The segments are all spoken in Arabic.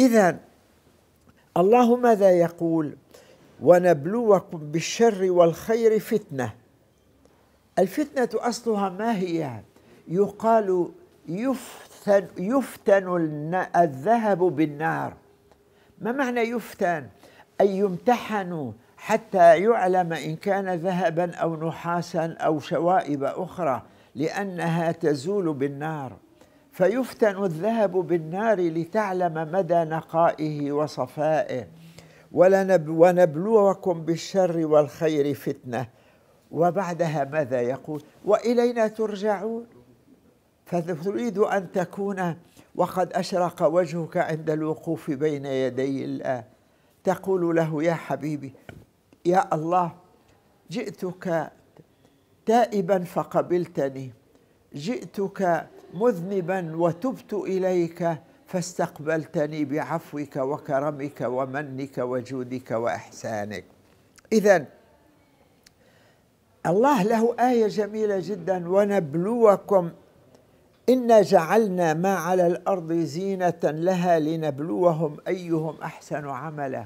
إذا الله ماذا يقول ونبلوكم بالشر والخير فتنة الفتنة أصلها ما هي يقال يفتن, يفتن الذهب بالنار ما معنى يفتن أي يمتحن حتى يعلم إن كان ذهبا أو نحاسا أو شوائب أخرى لأنها تزول بالنار فيفتن الذهب بالنار لتعلم مدى نقائه وصفائه ونبلوكم بالشر والخير فتنة وبعدها ماذا يقول وإلينا ترجعون فتريد أن تكون وقد أشرق وجهك عند الوقوف بين يدي الله تقول له يا حبيبي يا الله جئتك تائبا فقبلتني جئتك مذنبا وتبت اليك فاستقبلتني بعفوك وكرمك ومنك وجودك واحسانك اذا الله له ايه جميله جدا ونبلوكم انا جعلنا ما على الارض زينه لها لنبلوهم ايهم احسن عملا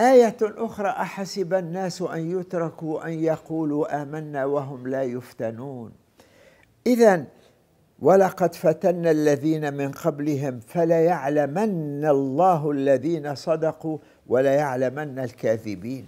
ايه اخرى احسب الناس ان يتركوا ان يقولوا امنا وهم لا يفتنون إذا ولقد فتنا الذين من قبلهم فليعلمن الله الذين صدقوا وليعلمن الكاذبين